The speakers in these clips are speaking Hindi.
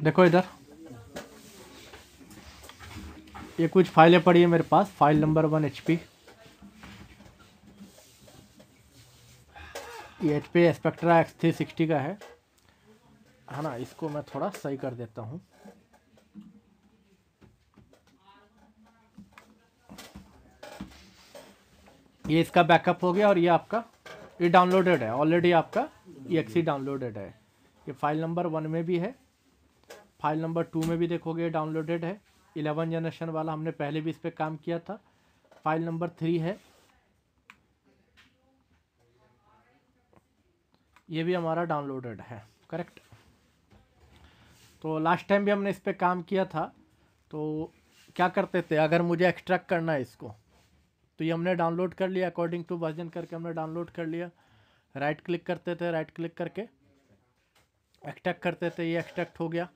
देखो इधर ये कुछ फाइलें पड़ी है मेरे पास file number one H P ये H P Spectre X three sixty का है है हाँ ना इसको मैं थोड़ा सही कर देता हूँ ये इसका बैकअप हो गया और ये आपका ये डाउनलोडेड है ऑलरेडी आपका ई डाउनलोडेड है ये फाइल नंबर वन में भी है फाइल नंबर टू में भी देखोगे डाउनलोडेड है इलेवन जनरेशन वाला हमने पहले भी इस पर काम किया था फाइल नंबर थ्री है ये भी हमारा डाउनलोडेड है करेक्ट तो लास्ट टाइम भी हमने इस पर काम किया था तो क्या करते थे अगर मुझे एक्सट्रैक्ट करना है इसको तो ये हमने डाउनलोड कर लिया अकॉर्डिंग टू वर्जन करके हमने डाउनलोड कर लिया राइट क्लिक करते थे राइट क्लिक करके एक्सट्रैक्ट करते थे ये एक्सट्रैक्ट हो गया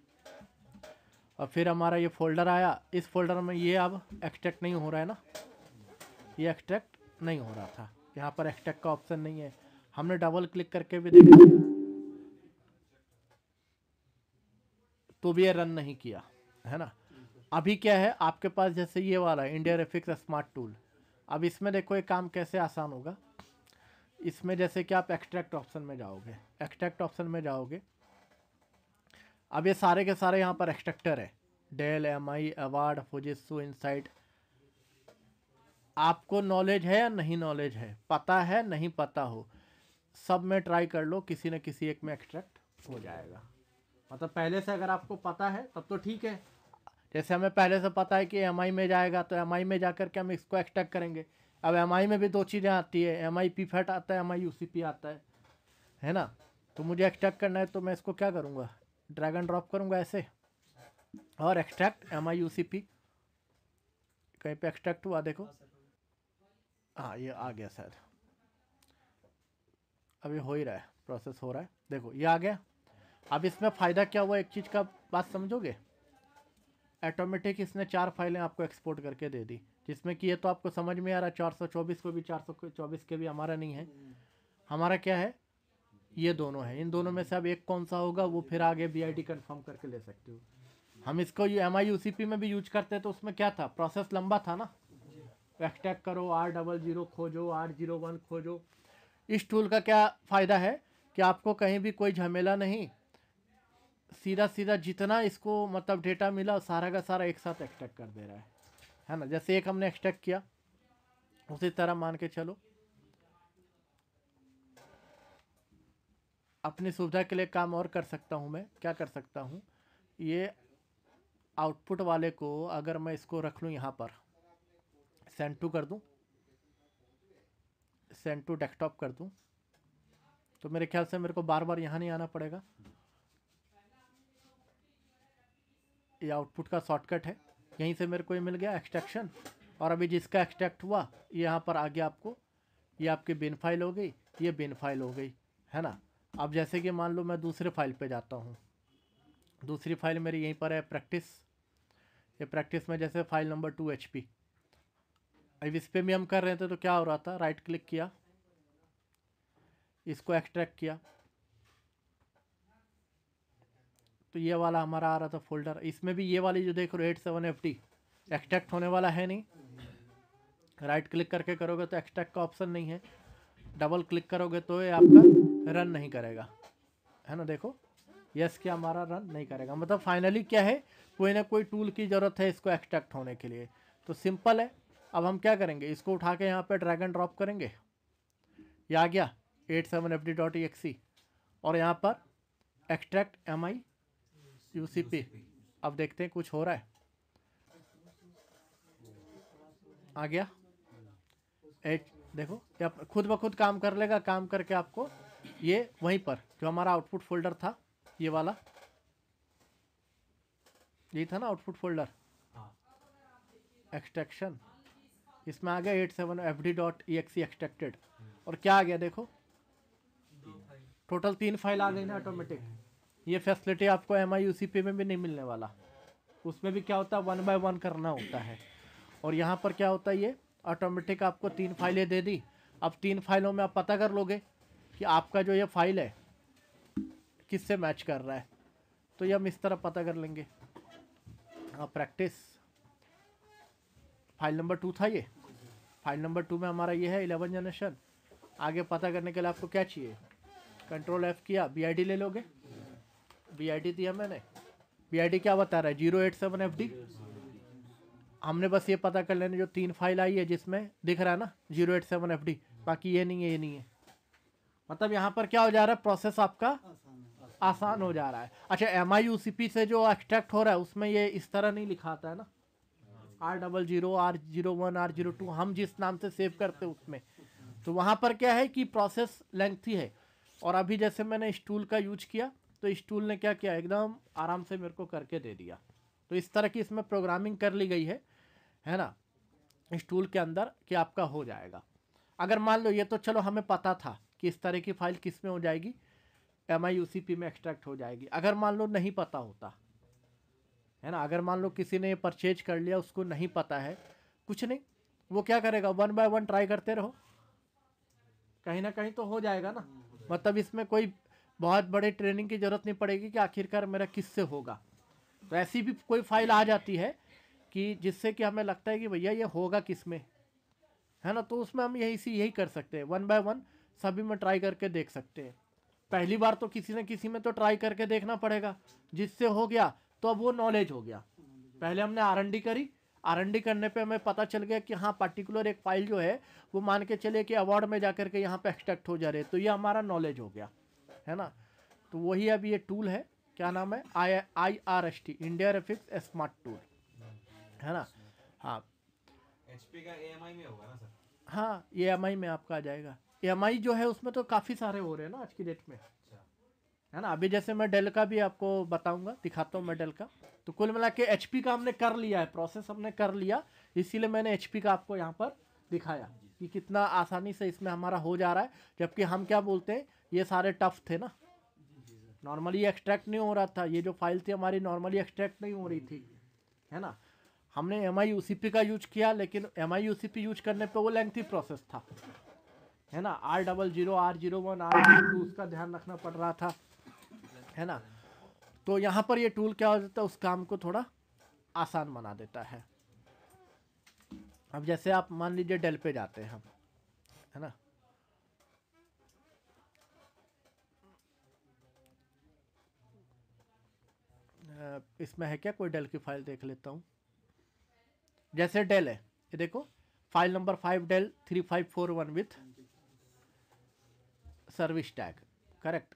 और फिर हमारा ये फोल्डर आया इस फोल्डर में ये अब एक्सट्रैक्ट नहीं हो रहा है ना ये एक्सट्रैक्ट नहीं हो रहा था यहाँ पर एक्सट्रैक्ट का ऑप्शन नहीं है हमने डबल क्लिक करके भी देखा तो भी ये रन नहीं किया है ना अभी क्या है आपके पास जैसे ये वाला इंडिया रेफिक्स स्मार्ट टूल अब इसमें देखो एक काम कैसे आसान होगा इसमें जैसे कि आप एक्सट्रैक्ट ऑप्शन में जाओगे एक्सट्रैक्ट ऑप्शन में जाओगे अब ये सारे के सारे यहाँ पर एक्सट्रैक्टर है Dell M I award Fujitsu Insyde आपको नॉलेज है या नहीं नॉलेज है पता है नहीं पता हो सब में ट्राई कर लो किसी न किसी एक में एक्सट्रैक्ट हो जाएगा मतलब पहले से अगर आपको पता है तब तो ठीक है जैसे हमें पहले से पता है कि एम में जाएगा तो एम में जा के हम इसको एक्सट्रैक्ट करेंगे अब एम में भी दो चीज़ें आती है एम आई पी फैट आता है M I U C P आता है है ना तो मुझे एक्सट्रैक्ट करना है तो मैं इसको क्या करूँगा ड्रैगन ड्रॉप करूँगा ऐसे और extract M I U C P कहीं पे एक्सट्रैक्ट हुआ देखो हाँ ये आ गया शायद अभी हो ही रहा है प्रोसेस हो रहा है देखो ये आ गया अब इसमें फ़ायदा क्या हुआ एक चीज़ का बात समझोगे ऑटोमेटिक इसने चार फाइलें आपको एक्सपोर्ट करके दे दी जिसमें कि ये तो आपको समझ में आ रहा है चार सौ चौबीस को भी चार सौ चौबीस के भी हमारा नहीं है हमारा क्या है ये दोनों है इन दोनों में से अब एक कौन सा होगा वो फिर आगे बी आई करके ले सकते हो हम इसको M I U C P में भी यूज करते हैं तो उसमें क्या था प्रोसेस लंबा था ना एक्सटैक करो आर डबल जीरो खोजो आर जीरो वन खोजो इस टूल का क्या फ़ायदा है कि आपको कहीं भी कोई झमेला नहीं सीधा सीधा जितना इसको मतलब डेटा मिला सारा का सारा एक साथ एक्सट्रैक्ट कर दे रहा है है ना जैसे एक हमने एक्सट्रैक्ट किया उसी तरह मान के चलो अपनी सुविधा के लिए काम और कर सकता हूँ मैं क्या कर सकता हूँ ये आउटपुट वाले को अगर मैं इसको रख लूँ यहाँ पर सेंड टू कर दूँ सेंड टू डेस्कटॉप कर दूँ तो मेरे ख्याल से मेरे को बार बार यहाँ नहीं आना पड़ेगा ये आउटपुट का शॉर्टकट है यहीं से मेरे को ये मिल गया एक्सट्रैक्शन और अभी जिसका एक्सट्रैक्ट हुआ ये यहाँ पर आ गया आपको ये आपकी बिन फाइल हो गई ये बिन फाइल हो गई है ना अब जैसे कि मान लो मैं दूसरे फाइल पे जाता हूँ दूसरी फाइल मेरी यहीं पर है प्रैक्टिस ये प्रैक्टिस में जैसे file number two H P अब इस पर भी हम कर रहे थे तो क्या हो रहा था राइट क्लिक किया इसको एक्सट्रैक्ट किया तो ये वाला हमारा आ रहा था फोल्डर इसमें भी ये वाली जो देख रहे हो eight seven F D extract होने वाला है नहीं राइट क्लिक करके करोगे तो एक्सट्रैक्ट का ऑप्शन नहीं है डबल क्लिक करोगे तो ये आपका रन नहीं करेगा है ना देखो यस क्या हमारा रन नहीं करेगा मतलब फाइनली क्या है कोई ना कोई टूल की ज़रूरत है इसको एक्सट्रैक्ट होने के लिए तो सिंपल है अब हम क्या करेंगे इसको उठा के यहाँ पर ड्रैगन ड्रॉप करेंगे ये आ गया eight seven F D dot E e X E e। और यहाँ पर एक्सट्रैक्ट एम आई यूसीपी अब देखते हैं कुछ हो रहा है आ गया एट देखो या खुद ब खुद काम कर लेगा काम करके आपको ये वहीं पर जो हमारा आउटपुट फोल्डर था ये वाला ये था ना आउटपुट फोल्डर एक्सट्रैक्शन इसमें आ गया eight seven F D dot E X E extracted और क्या आ गया देखो टोटल तीन फाइल आ गई ना ऑटोमेटिक ये फैसिलिटी आपको एम आई में भी नहीं मिलने वाला उसमें भी क्या होता है वन बाय वन करना होता है और यहाँ पर क्या होता है ये ऑटोमेटिक आपको तीन फाइलें दे दी अब तीन फाइलों में आप पता कर लोगे कि आपका जो ये फाइल है किससे मैच कर रहा है तो ये हम इस तरह पता कर लेंगे हाँ प्रैक्टिस फाइल नंबर टू था ये फाइल नंबर टू में हमारा ये है इलेवन जनरेशन आगे पता करने के लिए आपको क्या चाहिए कंट्रोल एफ़ किया बी ले लोगे डी दिया मैंने डी क्या बता रहा है zero eight seven F D हमने बस ये पता कर लेने जो तीन फाइल आई है जिसमें दिख रहा है ना zero eight seven F D बाकी ये नहीं है ये नहीं है मतलब यहाँ पर क्या हो जा रहा है प्रोसेस आपका आसान, हो जा रहा है अच्छा M I U C P से जो एक्सट्रैक्ट हो रहा है उसमें ये इस तरह नहीं लिखाता है ना R double zero R zero one R zero two हम जिस नाम से सेव करते हैं उसमें तो वहाँ पर क्या है कि प्रोसेस लेंथ ही है और अभी जैसे मैंने इस टूल का यूज किया तो टूल ने क्या किया एकदम आराम से मेरे को करके दे दिया तो इस तरह की इसमें प्रोग्रामिंग कर ली गई है है ना टूल के अंदर कि आपका हो जाएगा अगर मान लो ये तो चलो हमें पता था कि इस तरह की फ़ाइल किस में हो जाएगी M I U C P में एक्सट्रैक्ट हो जाएगी अगर मान लो नहीं पता होता है ना अगर मान लो किसी ने परचेज कर लिया उसको नहीं पता है कुछ नहीं वो क्या करेगा वन बाय वन ट्राई करते रहो कहीं ना कहीं तो हो जाएगा ना मतलब इसमें कोई बहुत बड़े ट्रेनिंग की ज़रूरत नहीं पड़ेगी कि आखिरकार मेरा किससे होगा तो ऐसी भी कोई फाइल आ जाती है कि जिससे कि हमें लगता है कि भैया ये होगा किस में है ना तो उसमें हम यही सी यही कर सकते हैं वन बाय वन सभी में ट्राई करके देख सकते हैं पहली बार तो किसी न किसी में तो ट्राई करके देखना पड़ेगा जिससे हो गया तो अब वो नॉलेज हो गया पहले हमने आर करी आर करने पे हमें पता चल गया कि हाँ पर्टिकुलर एक फ़ाइल जो है वो मान के चले कि अवार्ड में जा कर के यहाँ पर एक्सट्रैक्ट हो जा रहे तो ये हमारा नॉलेज हो गया है ना तो वही अब ये टूल है क्या नाम है I I R S T India रेफिक्स स्मार्ट टूल है ना हाँ एच पी का ए एम आई में होगा ना सर हाँ ए एम आई में आपका आ जाएगा ए एम आई जो है उसमें तो काफ़ी सारे हो रहे हैं ना आज की डेट में अच्छा। है ना अभी जैसे मैं डेल का भी आपको बताऊंगा दिखाता हूँ मैं डेल का तो कुल मिला के एच का हमने कर लिया है प्रोसेस हमने कर लिया इसीलिए मैंने एच का आपको यहाँ पर दिखाया कि कितना आसानी से इसमें हमारा हो जा रहा है जबकि हम क्या बोलते हैं ये सारे टफ थे ना नॉर्मली एक्सट्रैक्ट नहीं हो रहा था ये जो फाइल थी हमारी नॉर्मली एक्सट्रैक्ट नहीं हो रही थी है ना हमने एम आई का यूज किया लेकिन एम आई यूज करने पे वो लेंथी प्रोसेस था है ना R double zero R zero one R zero two उसका ध्यान रखना पड़ रहा था है ना तो यहाँ पर ये टूल क्या हो जाता है उस काम को थोड़ा आसान बना देता है अब जैसे आप मान लीजिए डेल पे जाते हैं हम है ना इसमें है क्या कोई डेल की फाइल देख लेता हूँ जैसे डेल है ये देखो file number five Dell three five four one with service tag correct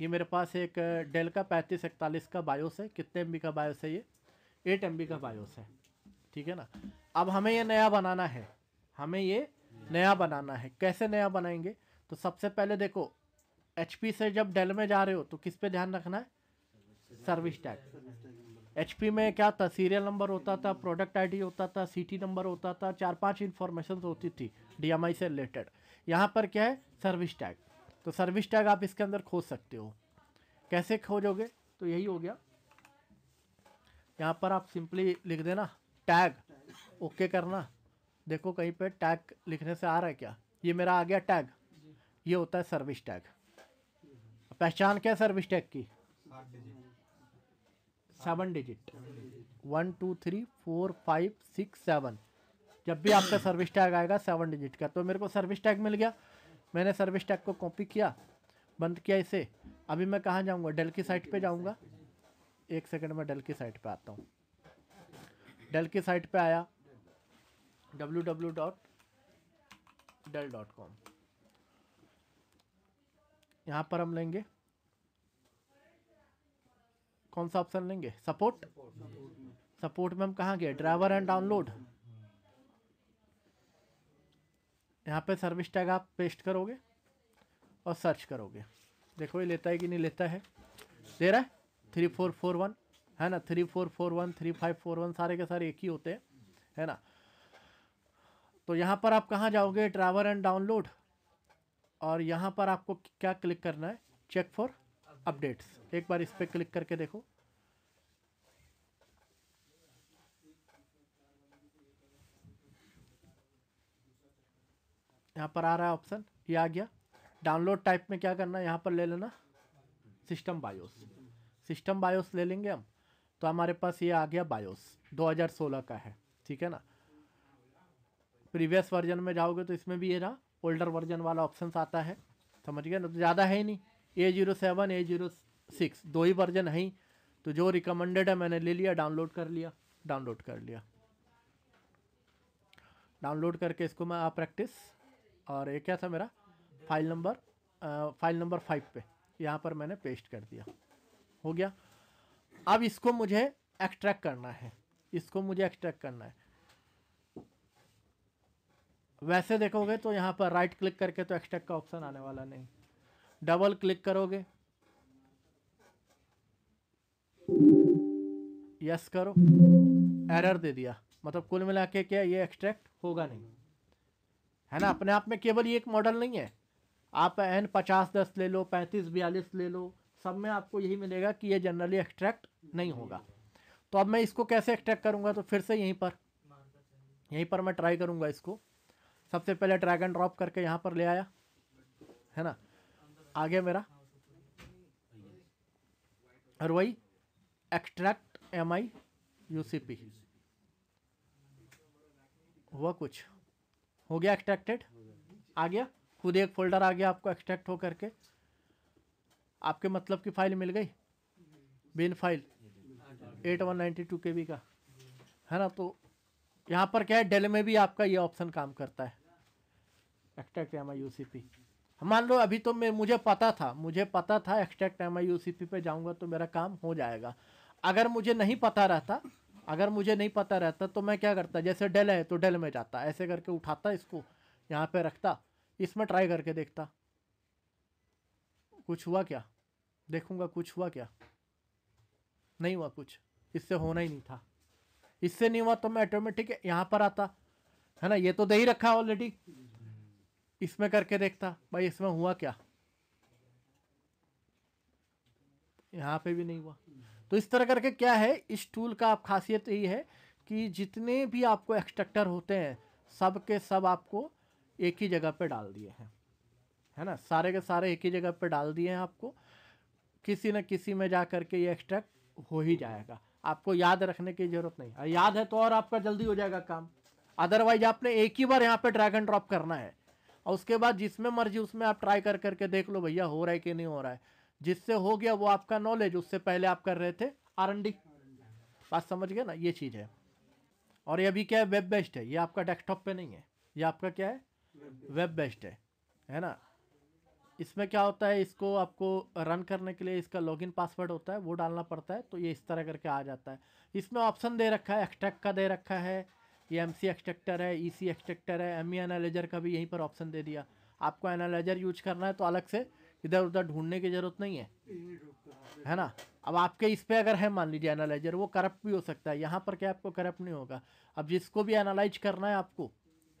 ये मेरे पास एक डेल का पैंतीस इकतालीस का बायोस है कितने एम का बायोस है ये एट एम का बायोस है ठीक है ना अब हमें ये नया बनाना है हमें ये नया बनाना है कैसे नया बनाएंगे तो सबसे पहले देखो एच से जब डेल में जा रहे हो तो किस पे ध्यान रखना है सर्विस टैग एच में क्या था सीरियल नंबर होता था प्रोडक्ट आईडी होता था सीटी नंबर होता था चार पांच इन्फॉर्मेशन होती थी डीएमआई से रिलेटेड यहाँ पर क्या है सर्विस टैग तो सर्विस टैग आप इसके अंदर खोज सकते हो कैसे खोजोगे तो यही हो गया यहाँ पर आप सिंपली लिख देना टैग ओके करना देखो कहीं पर टैग लिखने से आ रहा है क्या ये मेरा आ गया टैग ये होता है सर्विस टैग पहचान क्या है सर्विस टैग की seven digit one two three four five six seven जब भी आपका सर्विस टैग आएगा सेवन डिजिट का तो मेरे को सर्विस टैग मिल गया मैंने सर्विस टैग को कॉपी किया बंद किया इसे अभी मैं कहाँ जाऊँगा डेल की साइट पे जाऊँगा एक सेकंड में डेल की साइट पे आता हूँ डेल की साइट पे आया W W dot Dell dot com यहाँ पर हम लेंगे कौन सा ऑप्शन लेंगे सपोर्ट सपोर्ट में हम कहाँ गए ड्राइवर एंड डाउनलोड यहाँ पे सर्विस टैग आप पेस्ट करोगे और सर्च करोगे देखो ये लेता है कि नहीं लेता है दे रहा है थ्री फोर फोर वन है ना three four four one three five four one सारे के सारे एक ही होते हैं है ना तो यहाँ पर आप कहाँ जाओगे ड्राइवर एंड डाउनलोड और यहाँ पर आपको क्या क्लिक करना है चेक फॉर अपडेट्स एक बार इस पर क्लिक करके देखो यहाँ पर आ रहा है ऑप्शन ये आ गया डाउनलोड टाइप में क्या करना है यहाँ पर ले लेना सिस्टम बायोस सिस्टम बायोस ले लेंगे हम तो हमारे पास ये आ गया बायोस 2016 का है ठीक है ना प्रीवियस वर्जन में जाओगे तो इसमें भी ये रहा ओल्डर वर्जन वाला ऑप्शन आता है समझ गए ना तो ज़्यादा है ही नहीं A zero seven A zero six दो ही वर्जन हैं तो जो रिकमेंडेड है मैंने ले लिया डाउनलोड कर लिया डाउनलोड कर लिया डाउनलोड करके इसको मैं आप प्रैक्टिस और ये क्या था मेरा file number file number five पे यहाँ पर मैंने पेस्ट कर दिया हो गया अब इसको मुझे एक्सट्रैक्ट करना है इसको मुझे एक्सट्रैक्ट करना है वैसे देखोगे तो यहाँ पर राइट क्लिक करके तो एक्सट्रैक्ट का ऑप्शन आने वाला नहीं डबल क्लिक करोगे यस करो एरर दे दिया मतलब कुल मिला के क्या ये एक्सट्रैक्ट होगा नहीं है ना अपने आप में केवल ये एक मॉडल नहीं है आप एन पचास दस ले लो पैंतीस बयालीस ले लो सब में आपको यही मिलेगा कि ये जनरली एक्सट्रैक्ट नहीं होगा तो अब मैं इसको कैसे एक्सट्रैक्ट करूँगा तो फिर से यहीं पर यहीं पर मैं ट्राई करूँगा इसको सबसे पहले ड्रैगन ड्रॉप करके यहाँ पर ले आया है ना आ गया मेरा और वही extract M I U C P हुआ कुछ हो गया एक्सट्रैक्टेड आ गया खुद एक फोल्डर आ गया आपको एक्सट्रैक्ट हो करके आपके मतलब की फाइल मिल गई bin file eight one ninety two K B का है ना तो यहाँ पर क्या है डेल में भी आपका ये ऑप्शन काम करता है extract M I U C P मान लो अभी तो मैं मुझे पता था मुझे पता था extract M I U C P पे जाऊँगा तो मेरा काम हो जाएगा अगर मुझे नहीं पता रहता अगर मुझे नहीं पता रहता तो मैं क्या करता जैसे डेल है तो डेल में जाता ऐसे करके उठाता इसको यहाँ पे रखता इसमें ट्राई करके देखता कुछ हुआ क्या देखूंगा कुछ हुआ क्या नहीं हुआ कुछ इससे होना ही नहीं था इससे नहीं हुआ तो मैं ऑटोमेटिक यहाँ पर आता है ना ये तो दे ही रखा ऑलरेडी इसमें करके देखता भाई इसमें हुआ क्या यहाँ पे भी नहीं हुआ तो इस तरह करके क्या है इस टूल का आप खासियत यही है कि जितने भी आपको एक्सट्रक्टर होते हैं सब के सब आपको एक ही जगह पे डाल दिए हैं है ना सारे के सारे एक ही जगह पे डाल दिए हैं आपको किसी न किसी में जा करके ये एक्सट्रैक्ट हो ही जाएगा आपको याद रखने की ज़रूरत नहीं याद है तो और आपका जल्दी हो जाएगा काम अदरवाइज आपने एक ही बार यहाँ पे ड्रैगन ड्रॉप करना है और उसके बाद जिसमें मर्जी उसमें आप ट्राई कर करके देख लो भैया हो रहा है कि नहीं हो रहा है जिससे हो गया वो आपका नॉलेज उससे पहले आप कर रहे थे आर एन डी बात समझ गए ना ये चीज़ है और ये अभी क्या है वेब बेस्ड है ये आपका डेस्कटॉप पे नहीं है ये आपका क्या है वेब बेस्ड है है ना इसमें क्या होता है इसको आपको रन करने के लिए इसका लॉगिन पासवर्ड होता है वो डालना पड़ता है तो ये इस तरह करके आ जाता है इसमें ऑप्शन दे रखा है एक्सट्रैक्ट का दे रखा है ये एम सी एक्सट्रक्टर है ई सी एक्सट्रेक्टर है एम ई एनालाइजर का भी यहीं पर ऑप्शन दे दिया आपको एनालाइजर यूज करना है तो अलग से इधर उधर ढूंढने की ज़रूरत नहीं है है ना अब आपके इस पर अगर है मान लीजिए एनालाइजर वो करप्ट भी हो सकता है यहाँ पर क्या आपको करप्ट नहीं होगा अब जिसको भी एनालाइज करना है आपको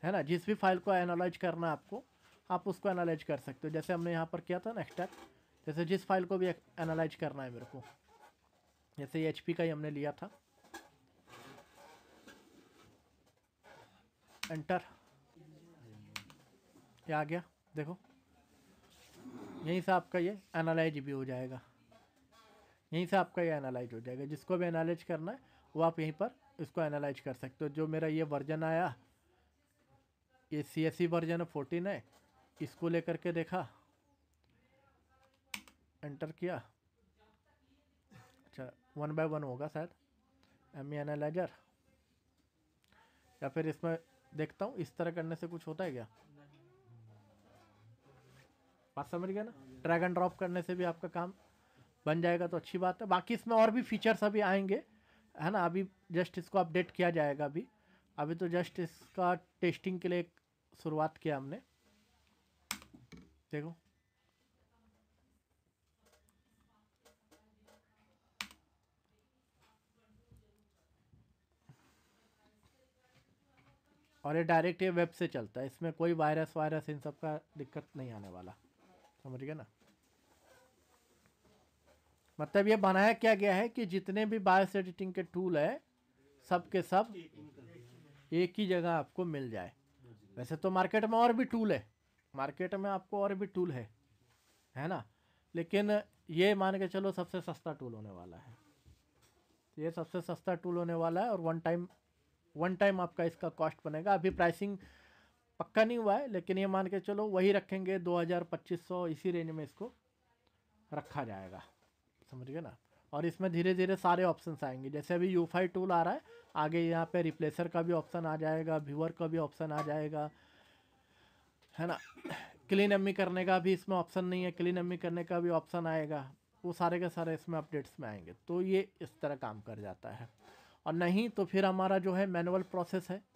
है ना जिस भी फाइल को एनालाइज करना है आपको आप उसको एनालाइज कर सकते हो जैसे हमने यहाँ पर किया था ना एक्सट्रैक्ट जैसे जिस फाइल को भी एनालाइज करना है मेरे को जैसे एच का ही हमने लिया था एंटर ये आ गया देखो यहीं से आपका ये एनालाइज भी हो जाएगा यहीं से आपका ये एनालाइज हो जाएगा जिसको भी एनालाइज करना है वो आप यहीं पर इसको एनालाइज कर सकते हो जो मेरा ये वर्जन आया ये सी एस सी वर्जन है फोर्टीन है इसको लेकर के देखा एंटर किया अच्छा वन बाय वन होगा शायद एम एनालाइजर e या फिर इसमें देखता हूँ इस तरह करने से कुछ होता है क्या बात समझ गया ना ड्रैग एंड ड्रॉप करने से भी आपका काम बन जाएगा तो अच्छी बात है बाकी इसमें और भी फीचर्स अभी आएंगे है ना अभी जस्ट इसको अपडेट किया जाएगा अभी अभी तो जस्ट इसका टेस्टिंग के लिए शुरुआत किया हमने देखो और ये डायरेक्ट ये वेब से चलता है इसमें कोई वायरस वायरस इन सब का दिक्कत नहीं आने वाला समझ गया ना मतलब ये बनाया क्या गया है कि जितने भी बायोस एडिटिंग के टूल है सब के सब एक ही जगह आपको मिल जाए वैसे तो मार्केट में और भी टूल है मार्केट में आपको और भी टूल है है ना लेकिन ये मान के चलो सबसे सस्ता टूल होने वाला है ये सबसे सस्ता टूल होने वाला है और वन टाइम वन टाइम आपका इसका कॉस्ट बनेगा अभी प्राइसिंग पक्का नहीं हुआ है लेकिन ये मान के चलो वही रखेंगे 2000-2500 इसी रेंज में इसको रखा जाएगा समझ गए ना और इसमें धीरे धीरे सारे ऑप्शन आएंगे जैसे अभी यू फाई टूल आ रहा है आगे यहाँ पे रिप्लेसर का भी ऑप्शन आ जाएगा व्यूअर का भी ऑप्शन आ जाएगा है ना क्लीन एमी e करने का भी इसमें ऑप्शन नहीं है क्लीन एमी e करने का भी ऑप्शन आएगा वो सारे के सारे इसमें अपडेट्स में आएंगे तो ये इस तरह काम कर जाता है और नहीं तो फिर हमारा जो है मैनुअल प्रोसेस है